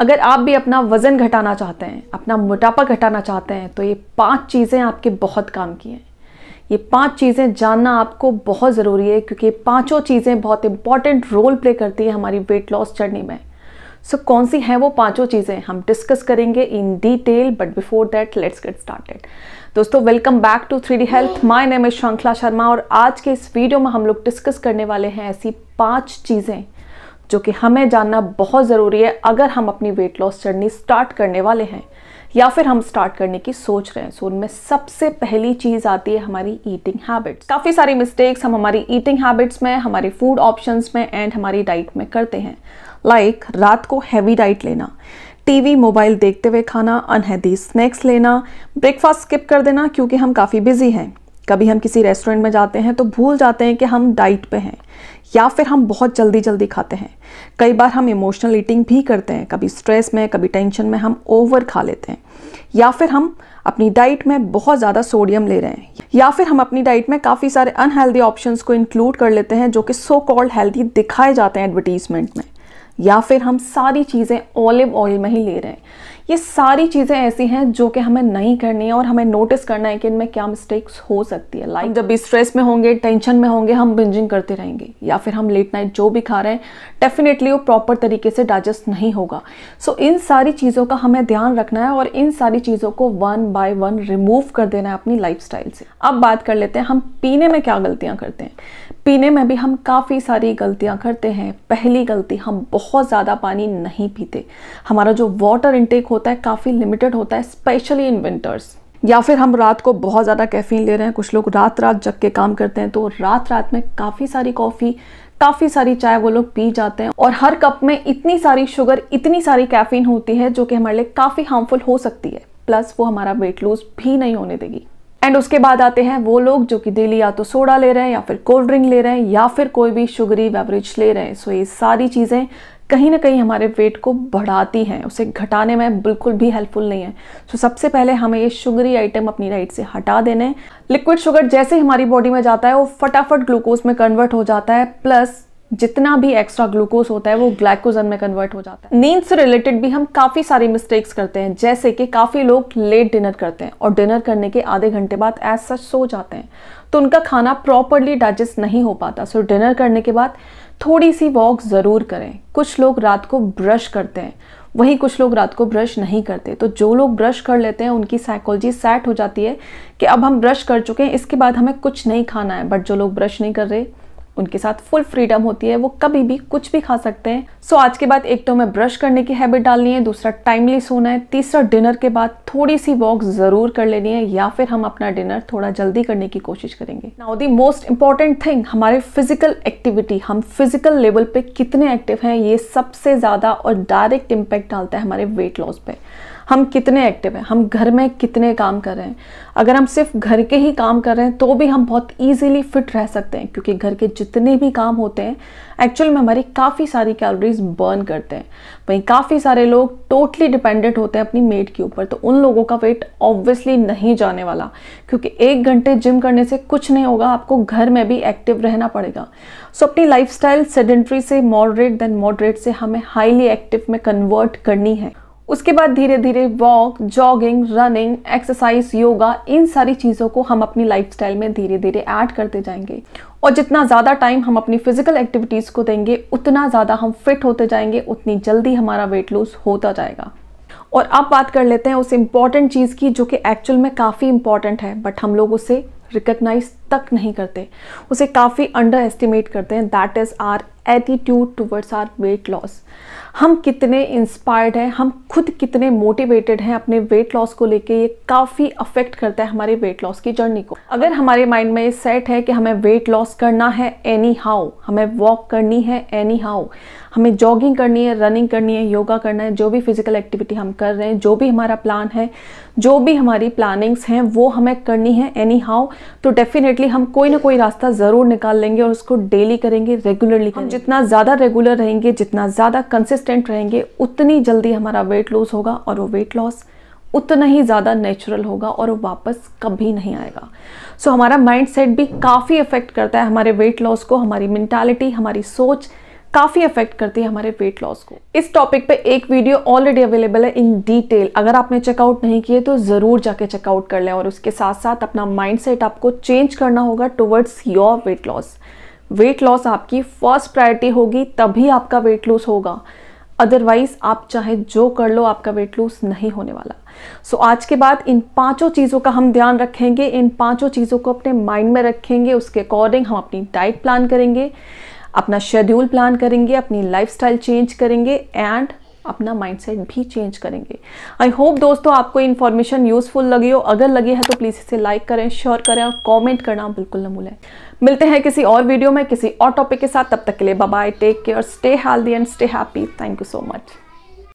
अगर आप भी अपना वज़न घटाना चाहते हैं अपना मोटापा घटाना चाहते हैं तो ये पांच चीज़ें आपके बहुत काम की हैं ये पांच चीज़ें जानना आपको बहुत ज़रूरी है क्योंकि पांचों चीज़ें बहुत इंपॉर्टेंट रोल प्ले करती है हमारी वेट लॉस जर्नी में सो so, कौन सी हैं वो पांचों चीज़ें हम डिस्कस करेंगे in detail but before that let's get started दोस्तों welcome back to three D health my name is Shrinkhla Sharma और आज के इस वीडियो में हम लोग डिस्कस करने वाले हैं ऐसी पाँच चीज़ें जो कि हमें जानना बहुत ज़रूरी है अगर हम अपनी वेट लॉस जर्नी स्टार्ट करने वाले हैं या फिर हम स्टार्ट करने की सोच रहे हैं सो उनमें सबसे पहली चीज़ आती है हमारी ईटिंग हैबिट्स काफ़ी सारी मिस्टेक्स हम हमारी ईटिंग हैबिट्स में हमारे फूड ऑप्शंस में एंड हमारी डाइट में करते हैं लाइक like, रात को हैवी डाइट लेना टीवी मोबाइल देखते हुए खाना अनहेल्दी स्नैक्स लेना ब्रेकफास्ट स्किप कर देना क्योंकि हम काफ़ी बिजी हैं कभी हम किसी रेस्टोरेंट में जाते हैं तो भूल जाते हैं कि हम डाइट पे हैं या फिर हम बहुत जल्दी जल्दी खाते हैं कई बार हम इमोशनल ईटिंग भी करते हैं कभी स्ट्रेस में कभी टेंशन में हम ओवर खा लेते हैं या फिर हम अपनी डाइट में बहुत ज़्यादा सोडियम ले रहे हैं या फिर हम अपनी डाइट में काफ़ी सारे अनहेल्दी ऑप्शंस को इंक्लूड कर लेते हैं जो कि सो कॉल्ड हेल्दी दिखाए जाते हैं एडवर्टीजमेंट में या फिर हम सारी चीज़ें ऑलिव ऑयल में ही ले रहे हैं ये सारी चीज़ें ऐसी हैं जो कि हमें नहीं करनी है और हमें नोटिस करना है कि इनमें क्या मिस्टेक्स हो सकती है लाइक like, जब भी स्ट्रेस में होंगे टेंशन में होंगे हम बिंजिंग करते रहेंगे या फिर हम लेट नाइट जो भी खा रहे हैं डेफिनेटली वो प्रॉपर तरीके से डाइजेस्ट नहीं होगा सो so, इन सारी चीज़ों का हमें ध्यान रखना है और इन सारी चीज़ों को वन बाय वन रिमूव कर देना है अपनी लाइफ से अब बात कर लेते हैं हम पीने में क्या गलतियाँ करते हैं पीने में भी हम काफ़ी सारी गलतियाँ करते हैं पहली गलती हम बहुत ज़्यादा पानी नहीं पीते हमारा जो वाटर इनटेक होता है काफ़ी लिमिटेड होता है स्पेशली इन विंटर्स या फिर हम रात को बहुत ज़्यादा कैफ़ीन ले रहे हैं कुछ लोग रात रात जग के काम करते हैं तो रात रात में काफ़ी सारी कॉफ़ी काफ़ी सारी चाय वो लोग पी जाते हैं और हर कप में इतनी सारी शुगर इतनी सारी कैफ़ीन होती है जो कि हमारे लिए काफ़ी हार्मफुल हो सकती है प्लस वो हमारा वेट लूज़ भी नहीं होने देगी एंड उसके बाद आते हैं वो लोग जो कि डेली या तो सोडा ले रहे हैं या फिर कोल्ड ड्रिंक ले रहे हैं या फिर कोई भी शुगरी बेवरेज ले रहे हैं सो ये सारी चीज़ें कहीं ना कहीं हमारे वेट को बढ़ाती हैं उसे घटाने में बिल्कुल भी हेल्पफुल नहीं है सो सबसे पहले हमें ये शुगरी आइटम अपनी डाइट से हटा देने लिक्विड शुगर जैसे ही हमारी बॉडी में जाता है वो फटाफट ग्लूकोज में कन्वर्ट हो जाता है प्लस जितना भी एक्स्ट्रा ग्लूकोज होता है वो ग्लाइकोजन में कन्वर्ट हो जाता है नींद से रिलेटेड भी हम काफ़ी सारी मिस्टेक्स करते हैं जैसे कि काफ़ी लोग लेट डिनर करते हैं और डिनर करने के आधे घंटे बाद एज सच सो जाते हैं तो उनका खाना प्रॉपरली डाइजेस्ट नहीं हो पाता सो डिनर करने के बाद थोड़ी सी वॉक ज़रूर करें कुछ लोग रात को ब्रश करते हैं वहीं कुछ लोग रात को ब्रश नहीं करते तो जो लोग ब्रश कर लेते हैं उनकी साइकोलॉजी सेट हो जाती है कि अब हम ब्रश कर चुके हैं इसके बाद हमें कुछ नहीं खाना है बट जो लोग ब्रश नहीं कर रहे उनके साथ फुल फ्रीडम होती है वो कभी भी कुछ भी खा सकते हैं सो so, आज के बाद एक तो हमें ब्रश करने की हैबिट डालनी है दूसरा टाइमली सोना है तीसरा डिनर के बाद थोड़ी सी वॉक ज़रूर कर लेनी है या फिर हम अपना डिनर थोड़ा जल्दी करने की कोशिश करेंगे now the most important thing हमारे फिजिकल एक्टिविटी हम फिजिकल लेवल पे कितने एक्टिव हैं ये सबसे ज़्यादा और डायरेक्ट इम्पैक्ट डालता है हमारे वेट लॉस पे हम कितने एक्टिव हैं हम घर में कितने काम कर रहे हैं अगर हम सिर्फ घर के ही काम कर रहे हैं तो भी हम बहुत ईजिली फिट रह सकते हैं क्योंकि घर के जितने भी काम होते हैं एक्चुअल में हमारी काफ़ी सारी कैलोरीज बर्न करते हैं वहीं काफ़ी सारे लोग टोटली डिपेंडेंट होते हैं अपनी मेट के ऊपर तो उन लोगों का वेट ऑब्वियसली नहीं जाने वाला क्योंकि एक घंटे जिम करने से कुछ नहीं होगा आपको घर में भी एक्टिव रहना पड़ेगा सो so, अपनी लाइफ स्टाइल सेडेंट्री से मॉडरेट देन मॉडरेट से हमें हाईली एक्टिव में कन्वर्ट करनी है उसके बाद धीरे धीरे walk jogging running exercise yoga इन सारी चीज़ों को हम अपनी लाइफस्टाइल में धीरे धीरे ऐड करते जाएंगे और जितना ज़्यादा टाइम हम अपनी फिजिकल एक्टिविटीज़ को देंगे उतना ज़्यादा हम फिट होते जाएंगे उतनी जल्दी हमारा वेट लूज होता जाएगा और अब बात कर लेते हैं उस इम्पॉर्टेंट चीज़ की जो कि एक्चुअल में काफ़ी इम्पॉर्टेंट है बट हम लोग उसे रिकग्नाइज तक नहीं करते उसे काफ़ी अंडर एस्टिमेट करते हैं that is our attitude towards our weight loss हम कितने इंस्पायर्ड हैं हम खुद कितने मोटिवेटेड हैं अपने वेट लॉस को लेके ये काफ़ी अफेक्ट करता है हमारे वेट लॉस की जर्नी को अगर हमारे माइंड में ये सेट है कि हमें वेट लॉस करना है एनी हाउ हमें वॉक करनी है एनी हाउ हमें जॉगिंग करनी है रनिंग करनी है योगा करना है जो भी फिजिकल एक्टिविटी हम कर रहे हैं जो भी हमारा प्लान है जो भी हमारी प्लानिंग्स हैं वो हमें करनी है एनी हाउ तो डेफिनेटली इसलिए हम कोई ना कोई रास्ता ज़रूर निकाल लेंगे और उसको डेली करेंगे रेगुलरली हम जितना ज़्यादा रेगुलर रहेंगे जितना ज़्यादा कंसिस्टेंट रहेंगे उतनी जल्दी हमारा वेट लॉस होगा और वो वेट लॉस उतना ही ज़्यादा नेचुरल होगा और वापस कभी नहीं आएगा सो so, हमारा माइंड भी काफ़ी इफेक्ट करता है हमारे वेट लॉस को हमारी मैंटालिटी हमारी सोच काफ़ी अफेक्ट करती है हमारे वेट लॉस को इस टॉपिक पे एक वीडियो ऑलरेडी अवेलेबल है इन डिटेल अगर आपने चेकआउट नहीं किए तो ज़रूर जाके चेकआउट कर लें और उसके साथ साथ अपना माइंडसेट आपको चेंज करना होगा towards your weight loss weight loss आपकी फर्स्ट प्रायोरिटी होगी तभी आपका वेट लॉस होगा अदरवाइज आप चाहे जो कर लो आपका वेट लॉस नहीं होने वाला सो so, आज के बाद इन पांचों चीज़ों का हम ध्यान रखेंगे इन पांचों चीज़ों को अपने माइंड में रखेंगे उसके अकॉर्डिंग हम अपनी डाइट प्लान करेंगे अपना शेड्यूल प्लान करेंगे अपनी लाइफ चेंज करेंगे एंड अपना माइंडसेट भी चेंज करेंगे आई होप दोस्तों आपको इन्फॉर्मेशन यूजफुल लगी हो अगर लगी है तो प्लीज़ इसे लाइक करें शेयर करें और कॉमेंट करना बिल्कुल न भूलें मिलते हैं किसी और वीडियो में किसी और टॉपिक के साथ तब तक के लिए bye take care stay healthy and stay happy thank you so much